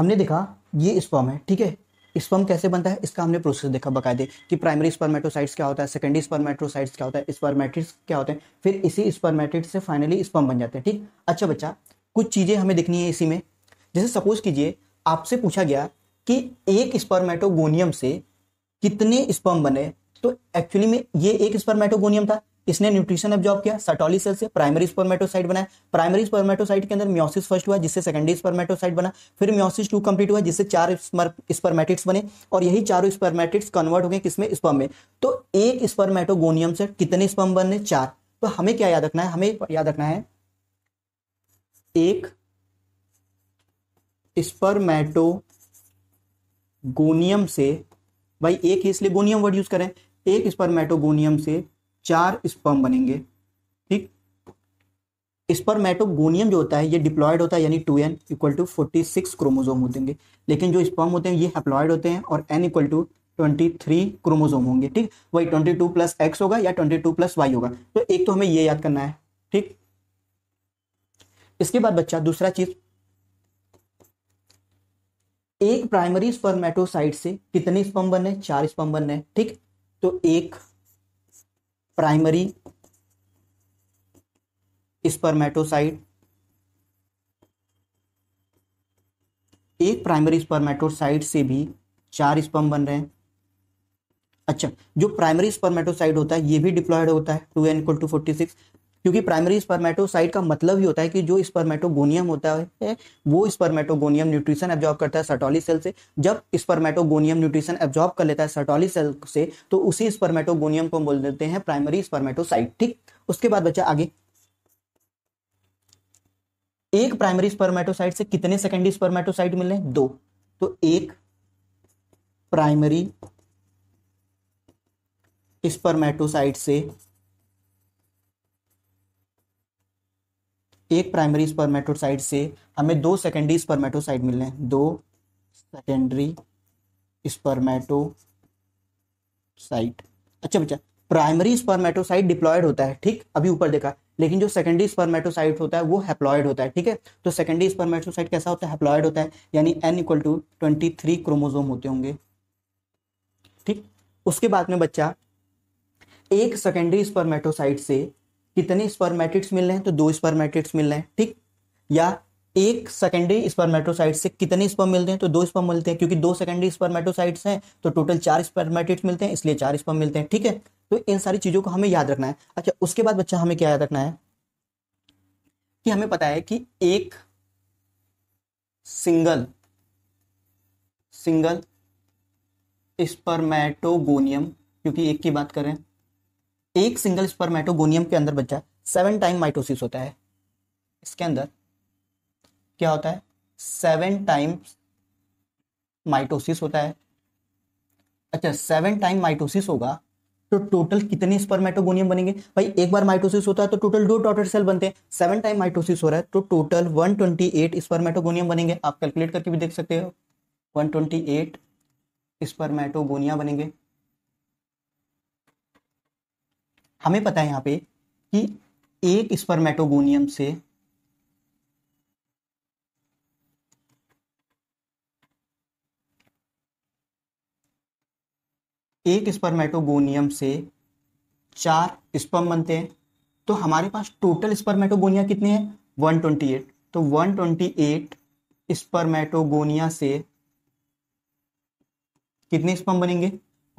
हमने देखा ये स्पर्म है ठीक है स्पर्म कैसे बनता है इसका हमने प्रोसेस देखा बकायदे कि प्राइमरी स्पर्मेटोसाइट्स क्या होता है सेकेंडरी स्पर्मेटोसाइट्स क्या होता है स्पर्मेटिट्स क्या होते हैं फिर इसी स्पर्मेटिट से फाइनली स्पर्म बन जाते हैं ठीक अच्छा बच्चा कुछ चीज़ें हमें देखनी है इसी में जैसे सपोज कीजिए आपसे पूछा गया कि एक स्पर्मेटोगोनियम से कितने स्पर्म बने तो एक्चुअली में ये एक स्पर्मेटोगोनियम था इसने न्यूट्रिशन ऑब्जॉर्व किया सटोली सेल से प्राइमरी स्पर्मेटोसाइट बनाया प्राइमरी स्पर्मेटोसाइट के अंदर म्योसिस फर्स्ट हुआ जिससे सेकेंडरी स्पर्मेटोसाइट बना फिर म्योसिस टू कंप्लीट हुआ जिससे चार स्पर्मेटिक्स बने और यही चारों स्पर्मेटिक्स कन्वर्ट हो गए किसमें स्पर्म में तो एक स्पर्मेटोगोनियम से कितने स्पर्म बनने चार तो हमें क्या याद रखना है हमें याद रखना है एक स्पर्मेटोगोनियम से भाई एक ही इसलिए गोनियम वर्ड यूज करें एक स्पर्मेटोगोनियम से चार स्पर्म बनेंगे ठीक स्पर्मेटोगोनियम जो होता है ये डिप्लॉयड होता है यानी two N equal to forty six chromosome होते हैं लेकिन जो स्पर्म होते हैं ये हेप्लॉयड होते हैं और N equal to twenty three chromosome होंगे ठीक वही ट्वेंटी टू प्लस एक्स होगा या ट्वेंटी टू प्लस वाई होगा तो एक तो हमें ये याद करना है ठीक इसके बाद बच्चा दूसरा चीज एक प्राइमरी स्पर्मेटोसाइट से कितने स्पर्म बनने चार स्पर्म बनने ठीक तो एक प्राइमरी स्पर्मेटोसाइट एक प्राइमरी स्पर्मेटोसाइट से भी चार स्पर्म बन रहे हैं अच्छा जो प्राइमरी स्पर्मेटोसाइट होता है ये भी डिप्लॉयड होता है two N equal to forty six क्योंकि प्राइमरी स्पर्मेटोसाइट का मतलब ही होता है कि जो स्पर्मेटोगोनियम होता है वो स्पर्मेटोगोनियम न्यूट्रिशन एब्जॉर्ब करता है सटोली सेल से जब स्पर्मेटोगोनियम न्यूट्रिशन एब्जॉर्ब कर लेता है सटोली सेल से तो उसी स्पर्मेटोगोनियम को बोल देते हैं प्राइमरी स्पर्मेटोसाइट ठीक उसके बाद बच्चा आगे एक प्राइमरी स्पर्मेटोसाइट से कितने सेकेंडरी स्पर्मेटोसाइट मिले दो तो एक प्राइमरी स्पर्मेटोसाइट से एक प्राइमरी स्पर्मेटोसाइट से हमें दो सेकेंडरी स्पर्मेटोसाइट मिल रहे हैं दो सेकेंडरी स्पर्मेटोसाइट अच्छा बच्चा प्राइमरी स्पर्मेटोसाइट डिप्लॉयड होता है ठीक अभी ऊपर देखा लेकिन जो सेकेंडरी स्पर्मेटोसाइट होता है वो हैप्लॉयड होता है ठीक है तो सेकेंडरी स्पर्मेटोसाइट कैसा होता है हैप्लॉयड होता है यानी N equal to twenty three chromosome होते होंगे ठीक उसके बाद में बच्चा एक सेकेंडरी स्पर्मेटोसाइट से कितने स्पर्मेटिक्स मिल रहे हैं तो दो स्पर्मेटिक्स मिल रहे हैं ठीक या एक सेकेंडरी स्पर्मेटोसाइट से कितने स्पर्म मिलते हैं तो दो स्पर्म मिलते हैं क्योंकि दो सेकेंडरी स्पर्मेटोसाइट्स हैं तो टोटल चार स्पर्मेटिट्स मिलते हैं इसलिए चार स्पर्म मिलते हैं ठीक है तो इन सारी चीज़ों को हमें याद रखना है अच्छा उसके बाद बच्चा हमें क्या याद रखना है कि हमें पता है कि एक सिंगल सिंगल स्पर्मेटोगोनियम क्योंकि एक की बात करें एक सिंगल स्पर्मेटोगोनियम के अंदर बच्चा सेवन टाइम माइटोसिस होता है इसके अंदर क्या होता है सेवन टाइम्स माइटोसिस होता है अच्छा सेवन टाइम माइटोसिस होगा तो टोटल कितने स्पर्मेटोगोनियम बनेंगे भाई एक बार माइटोसिस होता है तो टोटल दो डॉटर सेल बनते हैं सेवन टाइम माइटोसिस हो रहा है तो total one twenty eight spermatogonium बनेंगे आप कैलकुलेट करके भी देख सकते हो वन ट्वेंटी एट स्पर्मेटोगोनिया बनेंगे हमें पता है यहां पे कि एक स्पर्मेटोगोनियम से एक स्पर्मेटोगोनियम से चार स्पर्म बनते हैं तो हमारे पास टोटल स्पर्मेटोगोनिया कितने हैं 128 तो 128 स्पर्मेटोगोनिया से कितने स्पर्म बनेंगे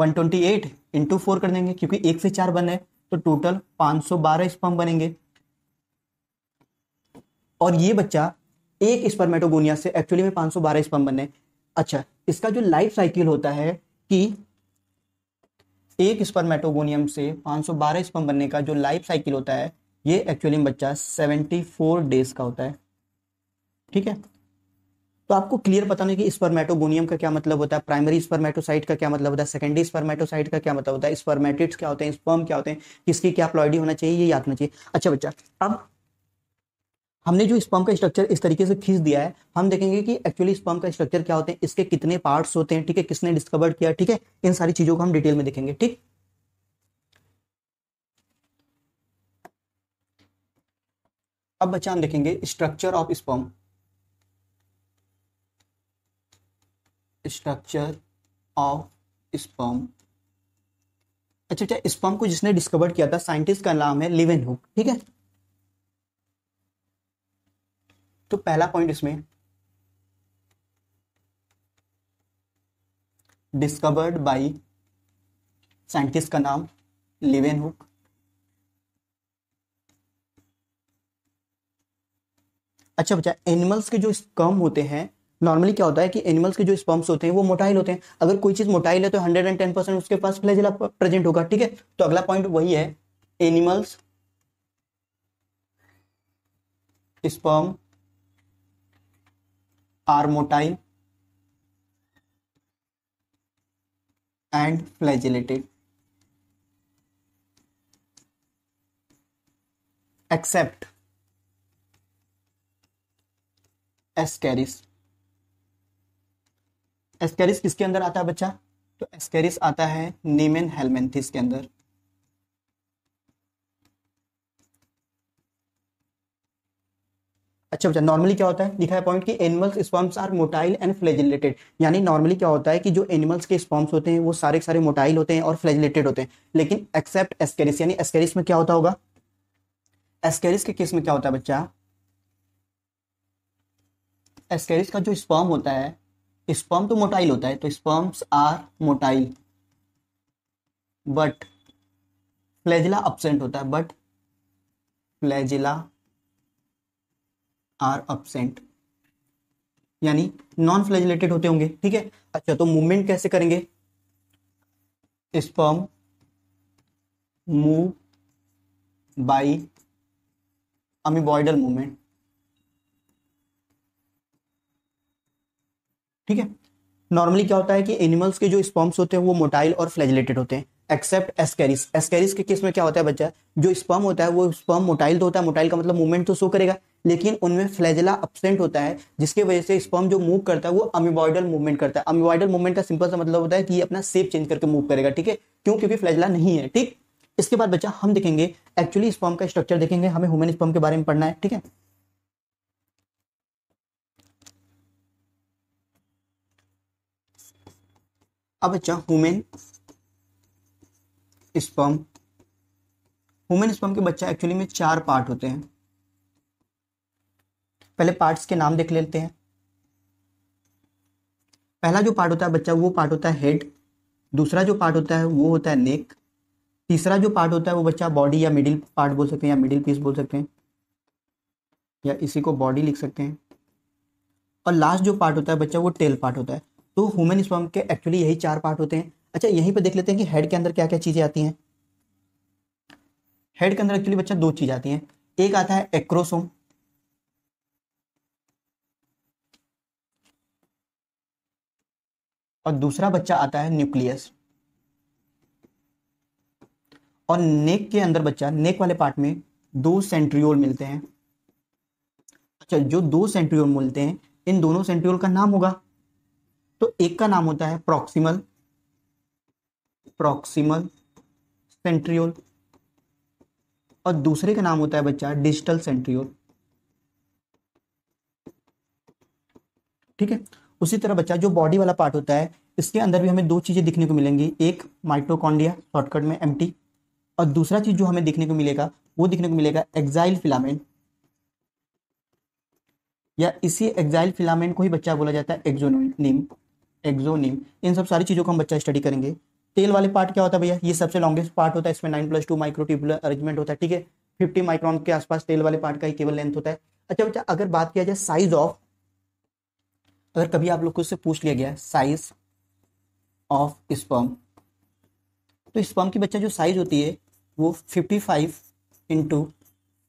128 इंटू फोर कर देंगे क्योंकि एक से चार बन रहे तो टोटल 512 स्पर्म बनेंगे और ये बच्चा एक स्पर्मेटोगोनिया से एक्चुअली में 512 स्पर्म बने अच्छा इसका जो लाइफ साइकिल होता है कि एक स्पर्मेटोगोनियम से 512 स्पर्म बनने का जो लाइफ साइकिल होता है ये एक्चुअली में बच्चा 74 डेज का होता है ठीक है तो आपको क्लियर पता नहीं कि स्पर्मेटोबोनियम का क्या मतलब होता है प्राइमरी स्पर्मेटोसाइट का क्या मतलब होता है सेकेंडरी स्पर्मेटोसाइट का क्या मतलब होता है स्पर्मेटिट्स क्या होते हैं स्पर्म क्या होते हैं किसकी क्या प्लॉइडी होना चाहिए ये याद होना चाहिए अच्छा बच्चा अब हमने जो स्पर्म का स्ट्रक्चर इस तरीके से खींच दिया है हम देखेंगे कि एक्चुअली स्पर्म का स्ट्रक्चर क्या होते हैं इसके कितने पार्ट्स होते हैं ठीक है किसने डिस्कवर किया ठीक है इन सारी चीजों को हम डिटेल में देखेंगे ठीक अब बच्चा हम देखेंगे structure of sperm structure of sperm अच्छा अच्छा स्पर्म को जिसने डिस्कवर किया था साइंटिस्ट का नाम है लिवेन हुक ठीक है तो पहला पॉइंट इसमें डिस्कवर्ड बाय साइंटिस्ट का नाम लिवेन हुक अच्छा बच्चा एनिमल्स के जो स्कम होते हैं नॉर्मली क्या होता है कि एनिमल्स के जो स्पम्स होते हैं वो मोटाइल होते हैं अगर कोई चीज़ मोटाइल है तो हंड्रेड एंड टेन परसेंट उसके पास फ्लैजिला प्रेजेंट होगा ठीक है तो अगला पॉइंट वही है animals sperm are motile and flagellated except Ascaris Ascaris किसके अंदर आता है बच्चा तो एस्केरिस आता है नीमेन हेलमेंथिस के अंदर अच्छा बच्चा नॉर्मली क्या होता है लिखा है पॉइंट कि animals sperms are motile and flagellated यानी नॉर्मली क्या होता है कि जो एनिमल्स के स्पॉम्स होते हैं वो सारे सारे मोटाइल होते हैं और फ्लेजिलेटेड होते हैं लेकिन एक्सेप्ट एस्केरिस यानी एस्केरिस में क्या होता होगा एस्केरिस के केस में क्या होता है बच्चा एस्केरिस का जो स्पॉम होता है स्पर्म तो, तो मोटाइल होता है तो sperms are motile but flagella absent होता है बट फ्लैजिला आर अपसेंट यानी नॉन फ्लैजिलेटेड होते होंगे ठीक है अच्छा तो मूवमेंट कैसे करेंगे sperm move by amoeboidal movement ठीक है नॉर्मली क्या होता है कि एनिमल्स के जो स्पॉम्स होते हैं वो मोटाइल और फ्लैजलेटेड होते हैं एक्सेप्ट एस्केरिस एस्केरिस के केस में क्या होता है बच्चा जो स्पर्म होता है वो स्पर्म मोटाइल तो होता है मोटाइल का मतलब मूवमेंट तो शो करेगा लेकिन उनमें फ्लैजिला अपसेंट होता है जिसके वजह से स्पर्म जो मूव करता है वो अमिबॉइडल मूवमेंट करता है अमिबॉइडल मूवमेंट का सिंपल सा मतलब होता है कि ये अपना सेप चेंज करके मूव करेगा ठीक है क्यों क्योंकि फ्लैजिला नहीं है ठीक इसके बाद बच्चा हम देखेंगे एक्चुअली स्पर्म का स्ट्रक्चर देखेंगे हमें ह्यूमन स्पर्म के बारे में पढ़ना है ठीक है अब बच्चा हुमेन स्पम हुमेन स्पम के बच्चा एक्चुअली में चार पार्ट होते हैं पहले पार्ट्स के नाम देख लेते हैं पहला जो पार्ट होता है बच्चा वो पार्ट होता है हेड दूसरा जो पार्ट होता है वो होता है नेक तीसरा जो पार्ट होता है वो बच्चा बॉडी या मिडिल पार्ट बोल सकते हैं या मिडिल पीस बोल सकते हैं या इसी को बॉडी लिख सकते हैं और लास्ट जो पार्ट होता है बच्चा वो टेल पार्ट होता है तो ह्यूमन स्पर्म के एक्चुअली यही चार पार्ट होते हैं अच्छा यहीं पर देख लेते हैं कि हेड के अंदर क्या क्या चीज़ें आती हैं हेड के अंदर एक्चुअली बच्चा दो चीज़ आती हैं एक आता है एक्रोसोम और दूसरा बच्चा आता है न्यूक्लियस और नेक के अंदर बच्चा नेक वाले पार्ट में दो सेंट्रियोल मिलते हैं अच्छा जो दो सेंट्रियोल मिलते हैं इन दोनों सेंट्रियोल का नाम होगा तो एक का नाम होता है प्रॉक्सिमल प्रॉक्सिमल सेंट्रियोल और दूसरे का नाम होता है बच्चा डिजिटल सेंट्रियोल ठीक है उसी तरह बच्चा जो बॉडी वाला पार्ट होता है इसके अंदर भी हमें दो चीज़ें दिखने को मिलेंगी एक माइटोकॉन्डिया शॉर्टकट में एम और दूसरा चीज़ जो हमें दिखने को मिलेगा वो दिखने को मिलेगा एक्साइल फिलामेंट या इसी एक्साइल फिलामेंट को ही बच्चा बोला जाता है नेम एक्जोनिम इन सब सारी चीज़ों को हम बच्चा स्टडी करेंगे तेल वाले पार्ट क्या होता है भैया ये सबसे लॉन्गेस्ट पार्ट होता है इसमें nine plus two microtubular arrangement होता है ठीक है फिफ्टी माइक्रॉन के आसपास तेल वाले पार्ट का ही केवल लेंथ होता है अच्छा बच्चा अगर बात किया जाए साइज ऑफ अगर कभी आप लोग को उससे पूछ लिया गया साइज ऑफ स्पर्म तो स्पर्म की बच्चा जो साइज होती है वो fifty five into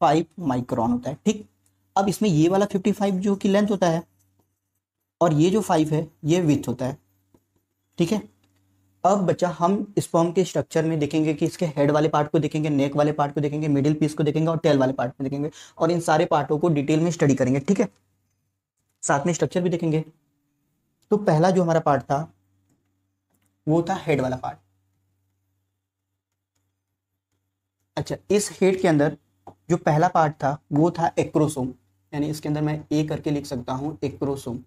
five micron होता है ठीक अब इसमें ये वाला फिफ्टी फाइव जो कि लेंथ होता है और ये जो फाइव है ये विथ होता है ठीक है अब बच्चा हम स्पॉम के स्ट्रक्चर में देखेंगे कि इसके हेड वाले पार्ट को देखेंगे नेक वाले पार्ट को देखेंगे मिडिल पीस को देखेंगे और टेल वाले पार्ट को देखेंगे और इन सारे पार्टों को डिटेल में स्टडी करेंगे ठीक है साथ में स्ट्रक्चर भी देखेंगे तो पहला जो हमारा पार्ट था वो था हेड वाला पार्ट अच्छा इस हेड के अंदर जो पहला पार्ट था वो था एक्रोसोम यानी इसके अंदर मैं ए करके लिख सकता हूं एक्रोसोम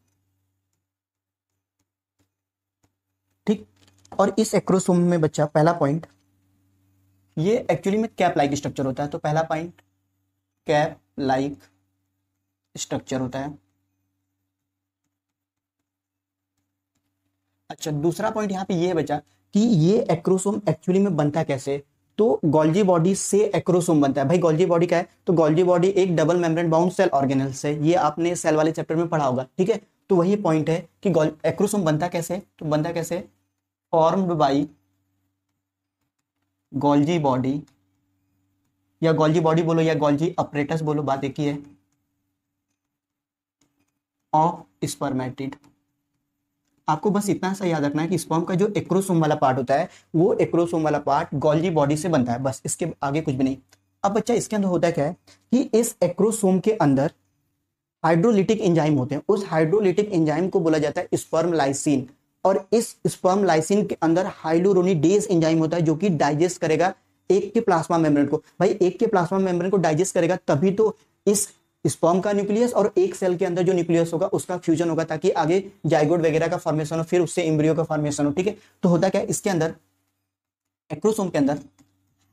और इस एक्रोसोम में बच्चा पहला पॉइंट ये एक्चुअली में कैप लाइक स्ट्रक्चर होता है तो पहला पॉइंट कैप लाइक स्ट्रक्चर होता है अच्छा दूसरा पॉइंट यहां पे ये बच्चा कि ये एक्रोसोम एक्चुअली में बनता कैसे तो गोल्जी बॉडी से एक्रोसोम बनता है भाई गोल्जी बॉडी क्या है तो गोल्जी बॉडी एक double membrane bound cell organelle से ये आपने सेल वाले चैप्टर में पढ़ा होगा ठीक है तो वही पॉइंट है कि एक्रोसोम बनता कैसे तो बनता कैसे फॉर्म्ड बाई गोल्जी बॉडी या गोल्जी बॉडी बोलो या गोल्जी अपरेटस बोलो बात एक ही है ऑफ स्पर्मेटिड आपको बस इतना सा याद रखना है कि स्पर्म का जो एक्रोसोम वाला पार्ट होता है वो एक्रोसोम वाला पार्ट गोल्जी बॉडी से बनता है बस इसके आगे कुछ भी नहीं अब बच्चा इसके अंदर होता है क्या है कि इस एक्रोसोम के अंदर हाइड्रोलिटिक एंजाइम होते हैं उस हाइड्रोलिटिक एंजाइम को बोला जाता है स्पर्म लाइसिन और इस स्पर्म लाइसिन के अंदर डेज इंजाइम होता है जो कि डाइजेस्ट करेगा एक के प्लाज्मा मेम्ब्रेन को भाई एक के प्लाज्मा मेम्ब्रेन को डाइजेस्ट करेगा तभी तो इस स्पर्म का न्यूक्लियस और एक सेल के अंदर जो न्यूक्लियस होगा उसका फ्यूजन होगा ताकि आगे जाइगोड वगैरह का फॉर्मेशन हो फिर उससे इम्ब्रियो का फॉर्मेशन हो ठीक है तो होता क्या इसके अंदर एक्रोसोम के अंदर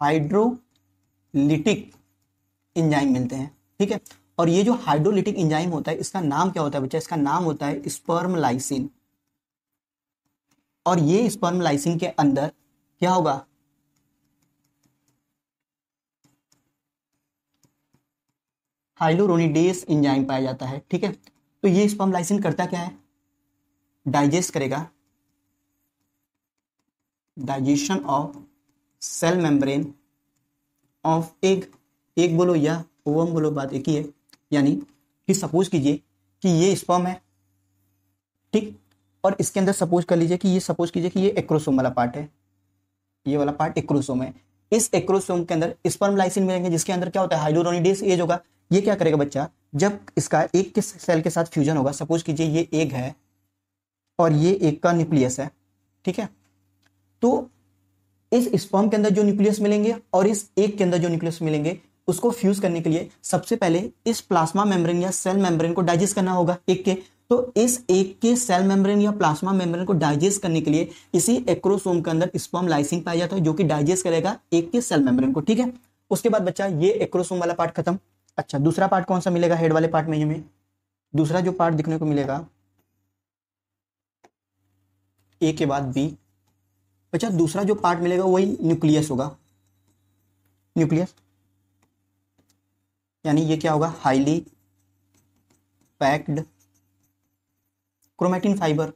हाइड्रोलिटिक इंजाइम मिलते हैं ठीक है और ये जो हाइड्रोलिटिक इंजाइम होता है इसका नाम क्या होता है बच्चा इसका नाम होता है स्पर्म लाइसिन और ये स्पर्म लाइसिन के अंदर क्या होगा हाइलोरोनिडेस इंजाइम पाया जाता है ठीक है तो ये स्पर्म लाइसिन करता क्या है डाइजेस्ट करेगा digestion of cell membrane of egg एक बोलो या ओवम बोलो बात एक ही है यानी कि सपोज कीजिए कि ये स्पर्म है ठीक और इसके अंदर सपोज कर लीजिए कि ये सपोज कीजिए कि ये एक्रोसोम वाला पार्ट है ये वाला पार्ट एक्रोसोम है इस एक्रोसोम के अंदर स्पर्म लाइसिन मिलेंगे जिसके अंदर क्या होता है हाइड्रोनिडेस एज होगा ये क्या करेगा बच्चा जब इसका एक किस सेल के साथ फ्यूजन होगा सपोज कीजिए ये एग है और ये एक का न्यूक्लियस है ठीक है तो इस स्पर्म के अंदर जो न्यूक्लियस मिलेंगे और इस एक के अंदर जो न्यूक्लियस मिलेंगे उसको फ्यूज करने के लिए सबसे पहले इस प्लाज्मा मेम्ब्रेन या सेल मेम्ब्रेन को डाइजेस्ट करना होगा एक के तो इस एक के सेल मेम्ब्रेन या प्लाज्मा मेम्ब्रेन को डाइजेस्ट करने के लिए इसी एक्रोसोम के अंदर स्पर्म लाइसिन पाया जाता है जो कि डाइजेस्ट करेगा एक के सेल मेम्ब्रेन को ठीक है उसके बाद बच्चा ये एक्रोसोम वाला पार्ट खत्म अच्छा दूसरा पार्ट कौन सा मिलेगा हेड वाले पार्ट में हमें दूसरा जो पार्ट दिखने को मिलेगा ए के बाद बी बच्चा दूसरा जो पार्ट मिलेगा वही न्यूक्लियस होगा न्यूक्लियस यानी ये क्या होगा हाईली पैक्ड क्रोमेटिन फाइबर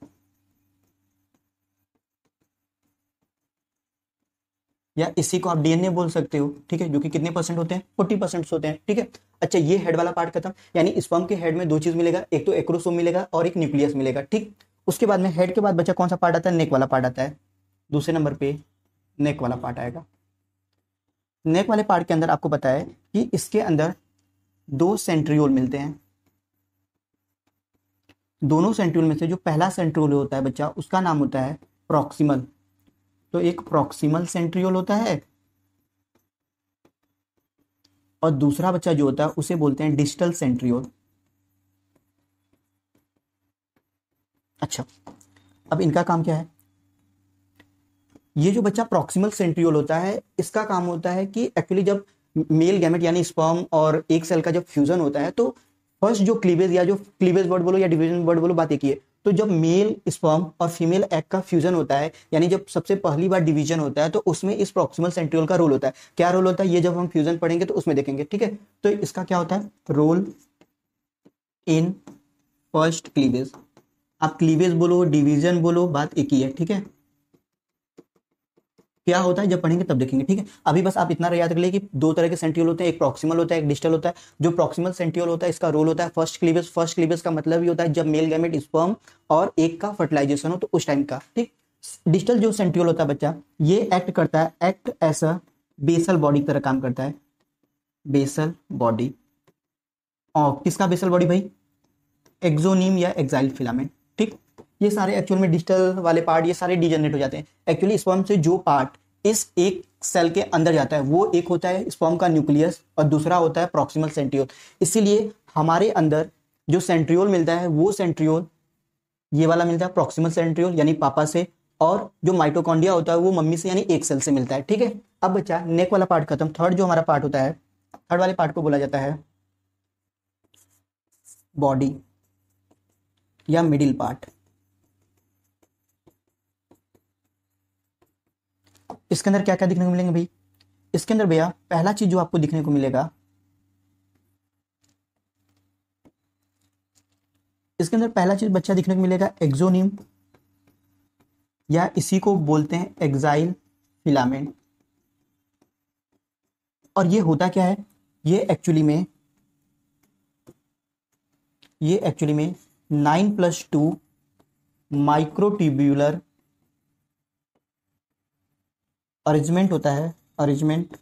या इसी को आप डीएनए बोल सकते हो ठीक है जो कि कितने परसेंट होते हैं फोर्टी परसेंट होते हैं ठीक है अच्छा ये हेड वाला पार्ट खत्म यानी स्पम के हेड में दो चीज मिलेगा एक तो एक्रोसोम मिलेगा और एक न्यूक्लियस मिलेगा ठीक उसके बाद में हेड के बाद बच्चा कौन सा पार्ट आता है नेक वाला पार्ट आता है दूसरे नंबर पे नेक वाला पार्ट आएगा नेक वाले पार्ट के अंदर आपको पता है कि इसके अंदर दो सेंट्रियोल मिलते हैं दोनों सेंट्रोल में से जो पहला सेंट्रोल होता है बच्चा उसका नाम होता है प्रॉक्सिमल तो एक प्रॉक्सिमल सेंट्रियोल होता है और दूसरा बच्चा जो होता है उसे बोलते हैं डिजिटल सेंट्रियोल अच्छा अब इनका काम क्या है ये जो बच्चा प्रॉक्सिमल सेंट्रियोल होता है इसका काम होता है कि एक्चुअली जब मेल गैमेट यानी स्पर्म और एक सेल का जब फ्यूजन होता है तो फर्स्ट जो क्लीवेज या जो क्लीवेज वर्ड बोलो या डिवीजन वर्ड बोलो बात एक ही है तो जब मेल स्पर्म और फीमेल एग का फ्यूजन होता है यानी जब सबसे पहली बार डिवीजन होता है तो उसमें इस प्रॉक्सिमल सेंट्रियोल का रोल होता है क्या रोल होता है ये जब हम फ्यूजन पढ़ेंगे तो उसमें देखेंगे ठीक है तो इसका क्या होता है रोल इन फर्स्ट क्लीवेज आप क्लीवेज बोलो डिवीजन बोलो बात एक ही है ठीक है क्या होता है जब पढ़ेंगे तब देखेंगे ठीक है अभी बस आप इतना याद कर लिए कि दो तरह के सेंटियोल होते हैं एक प्रॉक्सिमल होता है एक डिस्टल होता है जो प्रॉक्सिमल सेंटियोल होता है इसका रोल होता है फर्स्ट क्लीवेज फर्स्ट क्लीवेज का मतलब ये होता है जब मेल गैमेट स्पर्म और एक का फर्टिलाइजेशन हो तो उस टाइम का ठीक डिस्टल जो सेंटियोल होता है बच्चा ये एक्ट करता है act as a basal body की तरह काम करता है बेसल बॉडी और किसका बेसल बॉडी भाई एक्जोनिम या एक्साइल फिलामेंट ये सारे एक्चुअल में डिजिटल वाले पार्ट ये सारे डिजनरेट हो जाते हैं एक्चुअली स्पर्म से जो पार्ट इस एक सेल के अंदर जाता है वो एक होता है स्पर्म का न्यूक्लियस और दूसरा होता है प्रॉक्सिमल सेंट्रियोल इसीलिए हमारे अंदर जो सेंट्रियोल मिलता है वो सेंट्रियोल ये वाला मिलता है प्रॉक्सिमल सेंट्रियोल यानी पापा से और जो माइटोकॉन्डिया होता है वो मम्मी से यानी एक सेल से मिलता है ठीक है अब बच्चा नेक वाला पार्ट खत्म थर्ड जो हमारा पार्ट होता है थर्ड वाले पार्ट को बोला जाता है बॉडी या मिडिल पार्ट इसके अंदर क्या क्या देखने को मिलेंगे भाई इसके अंदर भैया पहला चीज जो आपको दिखने को मिलेगा इसके अंदर पहला चीज बच्चा दिखने को मिलेगा एक्जोनिम या इसी को बोलते हैं एक्साइल फिलामेंट और ये होता क्या है ये एक्चुअली में ये एक्चुअली में nine plus two microtubular arrangement होता है अरेंजमेंट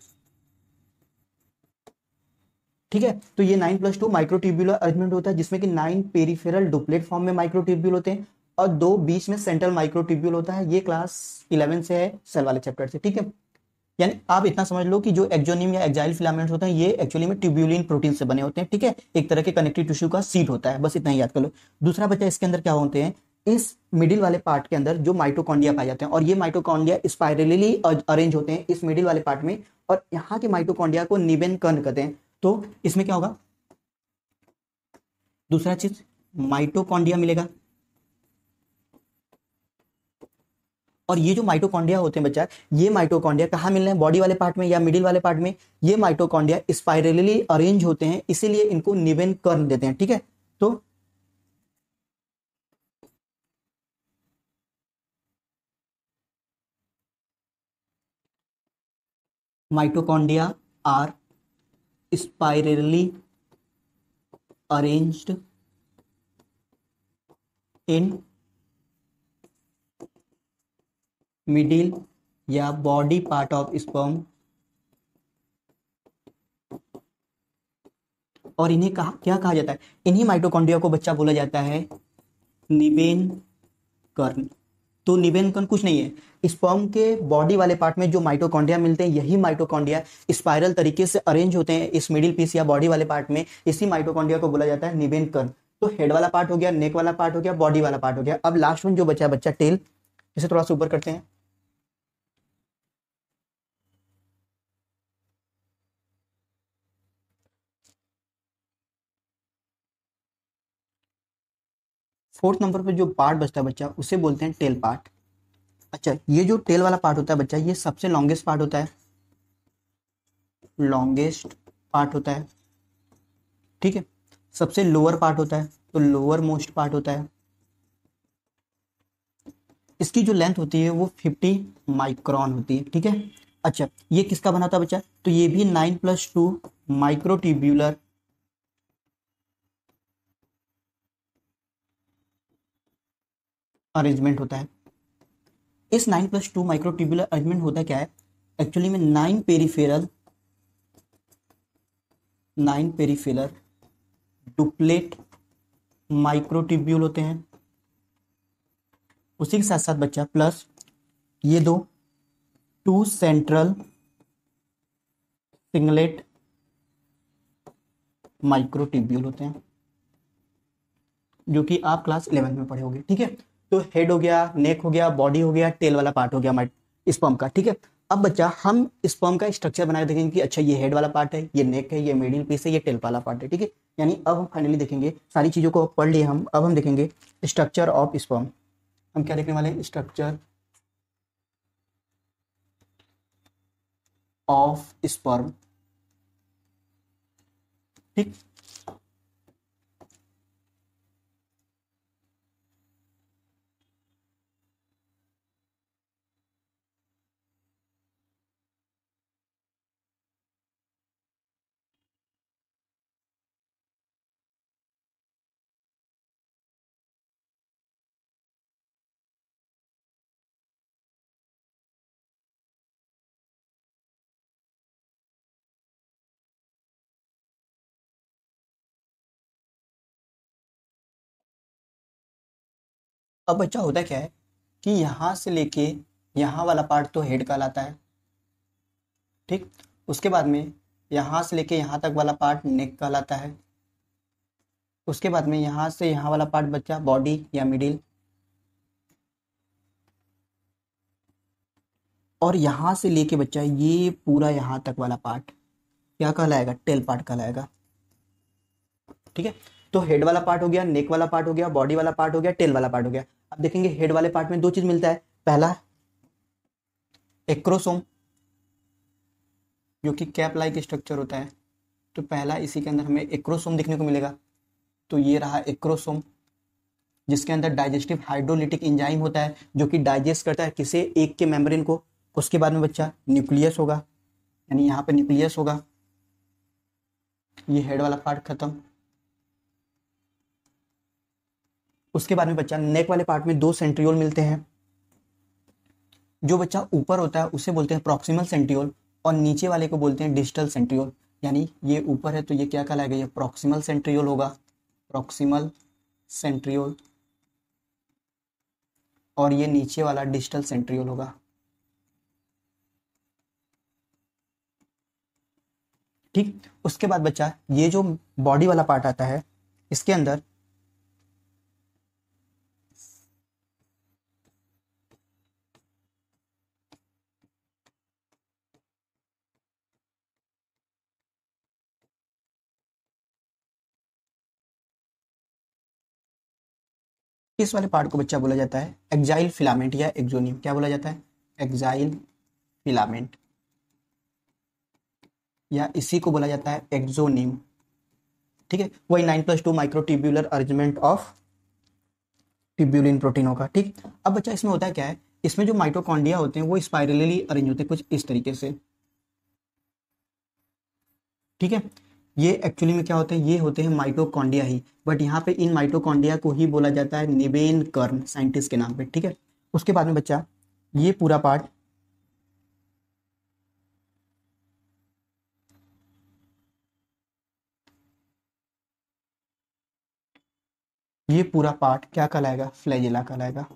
ठीक है तो ये nine plus two microtubular arrangement होता है जिसमें कि नाइन पेरीफेरल डुप्लेट फॉर्म में माइक्रोट्यूब्यूल होते हैं और दो बीच में सेंट्रल माइक्रोट्यूब्यूल होता है ये क्लास इलेवन से है सेल वाले चैप्टर से ठीक है यानी आप इतना समझ लो कि जो एक्जोनियम या एक्जाइल फिलामेंट होते हैं ये एक्चुअली में ट्यूब्यूलिन प्रोटीन से बने होते हैं ठीक है एक तरह के कनेक्टिव टिश्यू का सीट होता है बस इतना ही याद कर लो दूसरा बच्चा इसके अंदर क्या होते हैं इस मिडिल वाले पार्ट के अंदर जो माइटोकॉन्डिया पाए जाते हैं और ये माइटोकॉन्डिया स्पायरली अरेंज होते हैं इस मिडिल वाले पार्ट में और यहां के माइटोकॉन्डिया को निबेन कर्ण कहते हैं तो इसमें क्या होगा दूसरा चीज माइटोकॉन्डिया मिलेगा और ये जो माइटोकॉन्डिया होते हैं बच्चा ये माइटोकॉन्डिया कहा मिल रहे हैं बॉडी वाले पार्ट में या मिडिल वाले पार्ट में ये माइटोकॉन्डिया स्पायरली अरेंज होते हैं इसीलिए इनको निबेन कर्ण देते हैं ठीक है तो mitochondria are spirally arranged in middle या बॉडी पार्ट ऑफ स्पर्म और इन्हें कहा क्या कहा जाता है इन्हीं माइटोकॉन्डिया को बच्चा बोला जाता है निबेन कर्ण तो लिविंग कुछ नहीं है स्पर्म के बॉडी वाले पार्ट में जो माइटोकॉन्डिया मिलते हैं यही माइटोकॉन्डिया स्पाइरल तरीके से अरेंज होते हैं इस मिडिल पीस या बॉडी वाले पार्ट में इसी माइटोकॉन्डिया को बोला जाता है निबेन तो हेड वाला पार्ट हो गया नेक वाला पार्ट हो गया बॉडी वाला पार्ट हो गया अब लास्ट में जो बचा बच्चा टेल इसे थोड़ा सा ऊपर करते हैं फोर्थ नंबर पर जो पार्ट बचता है बच्चा उसे बोलते हैं टेल पार्ट अच्छा ये जो टेल वाला पार्ट होता है बच्चा ये सबसे लॉन्गेस्ट पार्ट होता है लॉन्गेस्ट पार्ट होता है ठीक है सबसे लोअर पार्ट होता है तो लोअर मोस्ट पार्ट होता है इसकी जो लेंथ होती है वो फिफ्टी माइक्रॉन होती है ठीक है अच्छा ये किसका बना था बच्चा तो ये भी nine plus two microtubular arrangement होता है इस nine plus two microtubular arrangement होता है क्या है एक्चुअली में nine peripheral nine peripheral doublet microtubule होते हैं उसी के साथ साथ बच्चा प्लस ये दो टू सेंट्रल सिंगलेट माइक्रोट्यूब्यूल होते हैं जो कि आप क्लास इलेवेंथ में पढ़े होंगे ठीक है तो हेड हो गया नेक हो गया बॉडी हो गया टेल वाला पार्ट हो गया हमारे स्पर्म का ठीक है अब बच्चा हम स्पर्म का स्ट्रक्चर बनाए देखेंगे कि अच्छा ये हेड वाला पार्ट है ये नेक है ये मिडिल पीस है ये टेल वाला पार्ट है ठीक है यानी अब हम फाइनली देखेंगे सारी चीज़ों को पढ़ लिए हम अब हम देखेंगे स्ट्रक्चर ऑफ स्पर्म हम क्या देखने वाले हैं स्ट्रक्चर ऑफ स्पर्म ठीक अब बच्चा होता क्या है कि यहाँ से लेके यहाँ वाला पार्ट तो हेड कहलाता है ठीक उसके बाद में यहाँ से लेके यहाँ तक वाला पार्ट नेक कहलाता है उसके बाद में यहाँ से यहाँ वाला पार्ट बच्चा बॉडी या मिडिल और यहाँ से लेके बच्चा ये पूरा यहाँ तक वाला पार्ट क्या कहलाएगा टेल पार्ट कहलाएगा ठीक है तो हेड वाला पार्ट हो गया नेक वाला पार्ट हो गया बॉडी वाला पार्ट हो गया टेल वाला पार्ट हो गया अब देखेंगे हेड वाले पार्ट में दो चीज मिलता है पहला एक्रोसोम जो कि कैप लाइक स्ट्रक्चर होता है तो पहला इसी के अंदर हमें एक्रोसोम देखने को मिलेगा तो ये रहा एक्रोसोम जिसके अंदर डाइजेस्टिव हाइड्रोलिटिक इंजाइम होता है जो कि डाइजेस्ट करता है किसे एक के मेम्ब्रेन को उसके बाद में बच्चा न्यूक्लियस होगा यानी यहाँ पे न्यूक्लियस होगा ये हेड वाला पार्ट खत्म उसके बाद में बच्चा नेक वाले पार्ट में दो सेंट्रियोल मिलते हैं जो बच्चा ऊपर होता है उसे बोलते हैं प्रॉक्सिमल सेंट्रियोल और नीचे वाले को बोलते हैं डिजिटल सेंट्रियोल यानी ये ऊपर है तो ये क्या कहलाएगा गया प्रॉक्सिमल सेंट्रियोल होगा प्रॉक्सिमल सेंट्रियोल और ये नीचे वाला डिजिटल सेंट्रियोल होगा ठीक उसके बाद बच्चा ये जो बॉडी वाला पार्ट आता है इसके अंदर किस वाले पार्ट को बच्चा बोला जाता है एक्जाइल फिलामेंट या एक्जोनियम क्या बोला जाता है एक्जाइल फिलामेंट या इसी को बोला जाता है एक्जोनियम ठीक है वही nine plus two microtubular arrangement of tubulin protein होगा ठीक अब बच्चा इसमें होता है क्या है इसमें जो माइटोकॉन्डिया होते हैं वो स्पाइरली अरेंज होते हैं कुछ इस तरीके से ठीक है ये एक्चुअली में क्या होते हैं ये होते हैं माइटोकॉन्डिया ही बट यहाँ पे इन माइटोकॉन्डिया को ही बोला जाता है निबेन कर्म साइंटिस्ट के नाम पे ठीक है उसके बाद में बच्चा ये पूरा पार्ट ये पूरा पार्ट क्या कहलाएगा फ्लैजिला कहलाएगा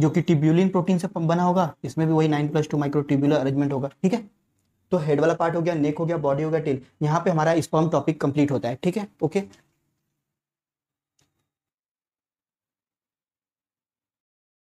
जो कि टिब्यूलिन प्रोटीन से बना होगा इसमें भी वही nine plus two micro tubular arrangement होगा ठीक है तो हेड वाला पार्ट हो गया नेक हो गया बॉडी हो गया टेल यहाँ पे हमारा स्पर्म टॉपिक कंप्लीट होता है ठीक है ओके